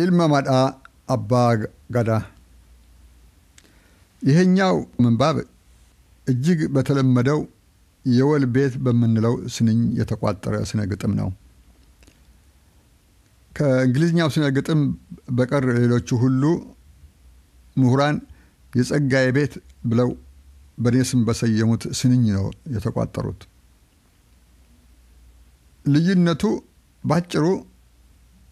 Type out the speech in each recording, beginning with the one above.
ኢልመ መድአ አባ ገዳ ይሄኛው ምንባብ እጅግ በተለመደው የወል ቤት በምንለው ስንኝ የተቋጠረ ስነ ግጥም ነው። ከእንግሊዝኛው ስነ ግጥም በቀር ሌሎቹ ሁሉ ምሁራን የጸጋዬ ቤት ብለው በእኔ ስም በሰየሙት ስንኝ ነው የተቋጠሩት። ልዩነቱ ባጭሩ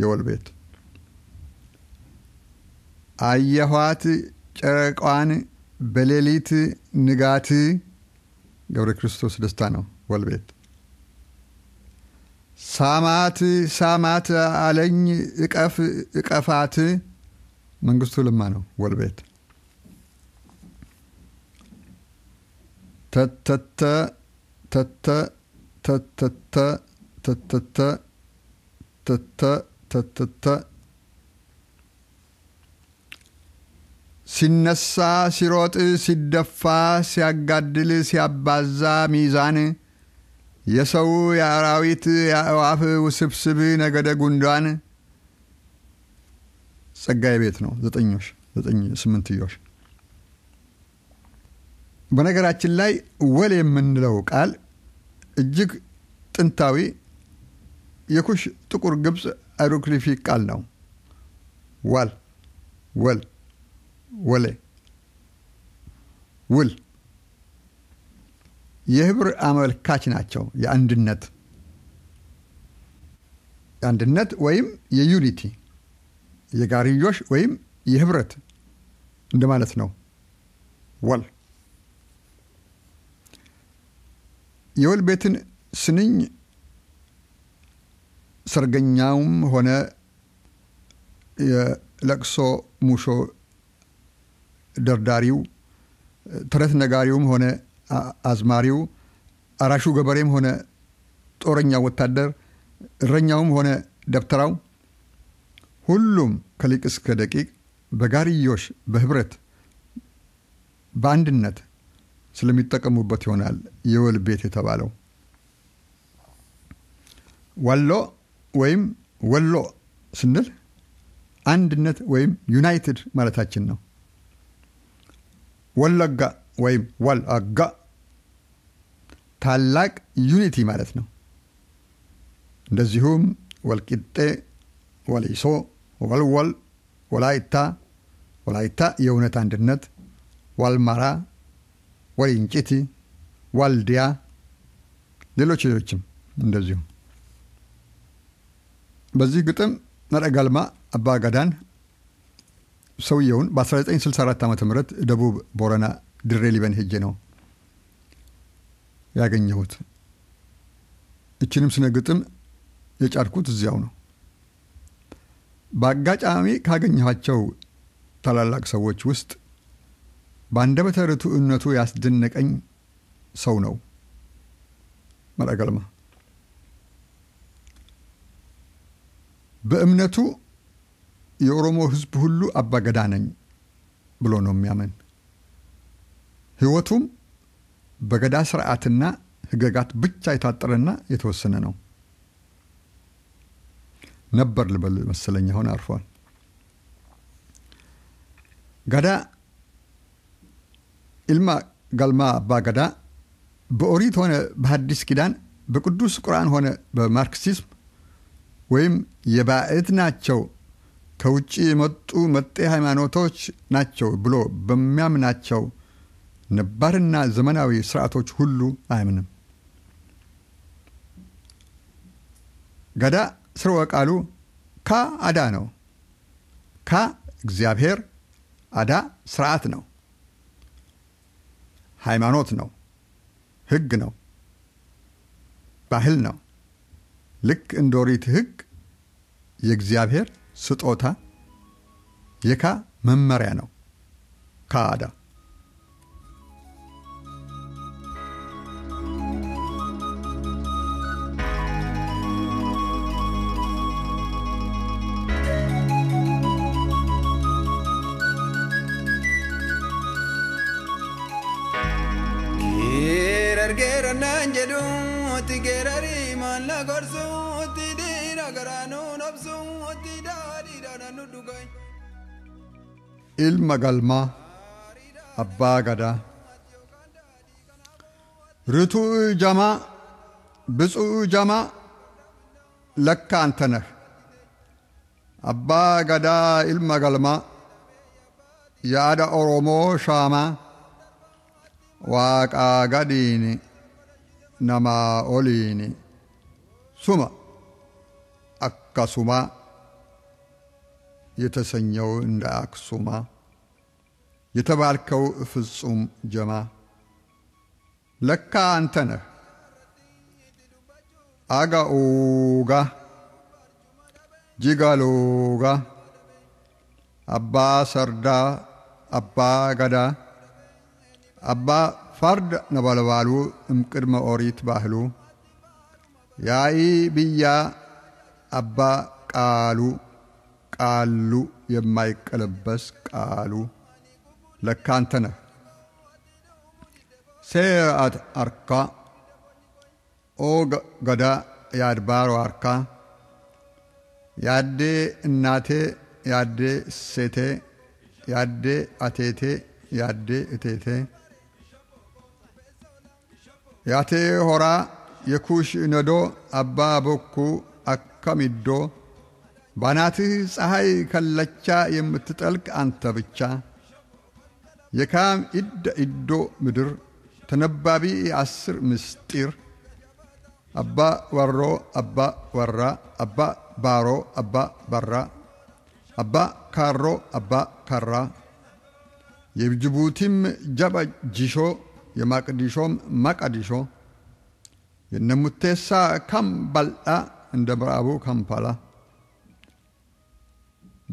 የወል ቤት አየኋት ጨረቋን በሌሊት ንጋት ገብረ ክርስቶስ ደስታ ነው ወል ቤት ሳማት ሳማት አለኝ እቀፍ እቀፋት መንግስቱ ልማ ነው ወል ቤት ተተተ ተተ ተተተ ተተተ ተተ ተተተ ሲነሳ፣ ሲሮጥ፣ ሲደፋ፣ ሲያጋድል፣ ሲያባዛ ሚዛን የሰው የአራዊት የአእዋፍ ውስብስብ ነገደ ጉንዷን ጸጋዬ ቤት ነው። ዘጠኞሽ ዘጠኝ ስምንትዮሽ። በነገራችን ላይ ወል የምንለው ቃል እጅግ ጥንታዊ የኩሽ ጥቁር ግብፅ አይሮክሊፊ ቃል ነው። ዋል፣ ወል፣ ወሌ፣ ውል የህብር አመልካች ናቸው። የአንድነት የአንድነት ወይም የዩኒቲ የጋርዮሽ ወይም የህብረት እንደማለት ነው። ወል የወል ቤትን ስንኝ ሰርገኛውም ሆነ የለቅሶ ሙሾ ደርዳሪው፣ ተረት ነጋሪውም ሆነ አዝማሪው፣ አራሹ ገበሬም ሆነ ጦረኛው ወታደር፣ እረኛውም ሆነ ደብተራው፣ ሁሉም ከሊቅ እስከ ደቂቅ በጋርዮሽ በህብረት በአንድነት ስለሚጠቀሙበት ይሆናል የወል ቤት የተባለው ዋሎ ወይም ወሎ ስንል አንድነት ወይም ዩናይትድ ማለታችን ነው። ወለጋ ወይም ወልጋ ታላቅ ዩኒቲ ማለት ነው። እንደዚሁም ወልቂጤ፣ ወሊሶ፣ ወልወል፣ ወላይታ ወላይታ የእውነት አንድነት፣ ዋልማራ፣ ወሊንጭቲ፣ ዋልዲያ፣ ሌሎች ሌሎችም እንደዚሁም በዚህ ግጥም ነረጋልማ አባጋዳን ሰውየውን በ1964 ዓ ም ደቡብ ቦረና ድሬ ሊበን ሄጄ ነው ያገኘሁት። እችንም ስነ ግጥም የጫድኩት እዚያው ነው። በአጋጫሚ ካገኘኋቸው ታላላቅ ሰዎች ውስጥ በተርቱ እነቱ ያስደነቀኝ ሰው ነው መረገልማ በእምነቱ የኦሮሞ ህዝብ ሁሉ አባገዳ ነኝ ብሎ ነው የሚያምን። ህይወቱም በገዳ ስርዓትና ህገጋት ብቻ የታጠረና የተወሰነ ነው ነበር ልበል መሰለኝ፣ አሁን አርፏል። ገዳ ኢልማ ገልማ አባ ገዳ በኦሪት ሆነ በሐዲስ ኪዳን በቅዱስ ቁርአን ሆነ በማርክሲዝም ወይም የባዕድ ናቸው ከውጭ የመጡ መጤ ሃይማኖቶች ናቸው ብሎ በሚያምናቸው ነባርና ዘመናዊ ስርዓቶች ሁሉ አያምንም። ገዳ ስርወ ቃሉ ካ አዳ ነው። ካ እግዚአብሔር፣ አዳ ስርዓት ነው፣ ሃይማኖት ነው፣ ህግ ነው፣ ባህል ነው። ልክ እንደ ኦሪት ሕግ የእግዚአብሔር ስጦታ የካ መመሪያ ነው። ካአዳ Get Ilma galma abbaa gadaa rituu jamaa bitsuu jamaa lakkaantanar abbaa gadaa ilma galma yaada oromoo shaamaa waaqaa gadhiini namaa oliini. ሱማ አካሱማ የተሰኘው እንደ አክሱማ የተባልከው ፍጹም ጀማ ለካ አንተ ነህ አጋኡጋ ጂጋሎጋ አባ ሰርዳ አባ ገዳ አባ ፋርድ ነበልባሉ እምቅድመ ኦሪት ባህሉ ያይ ብያ አባ ቃሉ ቃሉ የማይቀለበስ ቃሉ ለካንተ ነህ። ሴአት አርካ ኦ ገዳ የአድባሮ አርካ ያዴ እናቴ ያዴ እሴቴ ያዴ አቴቴ ያዴ እቴቴ ያቴ ሆራ የኩሽ ነዶ አባ በኩ አከሚዶ ባናትህ ፀሐይ ከለቻ የምትጠልቅ አንተ ብቻ የካም ኢደ ኢዶ ምድር ተነባቢ የአስር ምስጢር አባ ወሮ አባ ወራ አባ ባሮ አባ ባራ አባ ካሮ አባ ካራ የጅቡቲም ጀባ ጅሾ የማቅዲሾም ማቃዲሾ Namootaa sa'a kan bal'aa nda baabura kan faalaa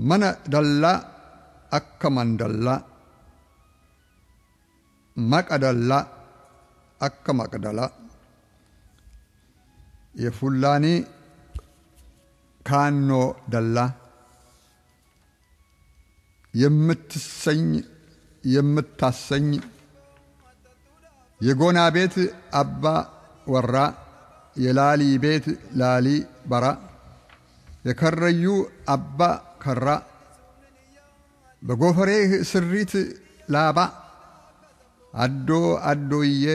mana dalla akka man dalla maqa dalla akka maqa dal'aa yafulaanii kaanoo dal'aa yammutta sanyii yammuttaa sanyii yaagoonabeeti abba ወራ፣ የላሊ ቤት ላሊ በራ፣ የከረዩ አባ ከራ፣ በጎፈሬህ ስሪት ላባ፣ አዶ አዶዬ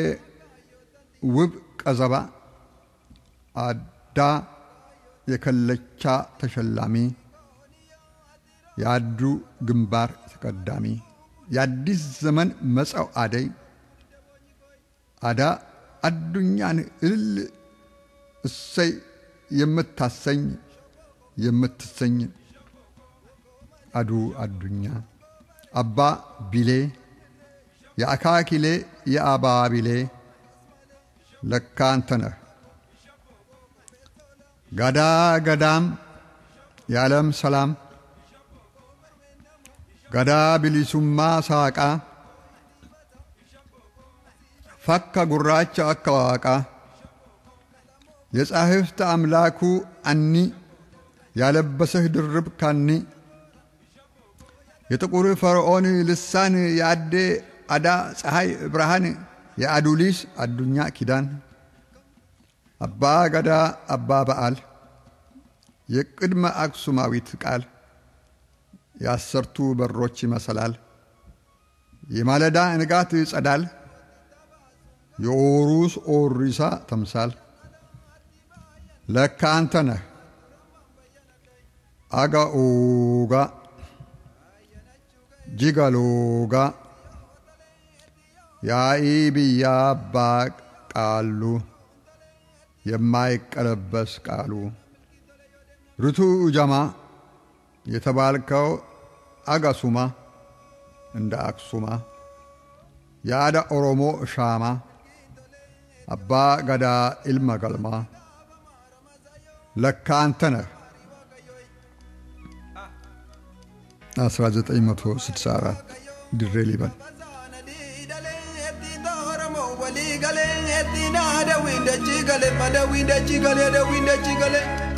ውብ ቀዘባ፣ አዳ የከለቻ ተሸላሚ፣ የአዱ ግንባር ተቀዳሚ፣ የአዲስ ዘመን መጸው አደይ አዳ አዱኛን እልል እሰይ የምታሰኝ የምትሰኝ አዱ አዱኛ አባ ቢሌ የአካኪሌ የአባ ቢሌ ለካ አንተ ነህ። ጋዳ ገዳም የዓለም ሰላም ጋዳ ቢሊሱማ ሳቃ ፋካ ጉራቻ አካዋቃ! waaqaa የጻሕፍት አምላኩ አኒ ያለበሰህ ድርብ ካኒ የጥቁር ፈርዖን ልሳን የአዴ አዳ ፀሐይ ብርሃን የአዱሊስ አዱኛ ኪዳን አባ ገዳ አባ በዓል የቅድመ አክሱማዊት ቃል የአሰርቱ በሮች መሰላል የማለዳ ንጋት ጸዳል የኦሩስ ኦሪሳ ተምሳል ለካ አንተ ነህ አጋኡጋ ጂጋሎጋ ያኢ አባ ቃሉ የማይቀለበስ ቃሉ ርቱ ጀማ የተባልከው አጋሱማ እንደ አክሱማ የአዳ ኦሮሞ ሻማ abbaa gada ilma galmaa lakkaantana 1964 dirree liban. Galee galee galee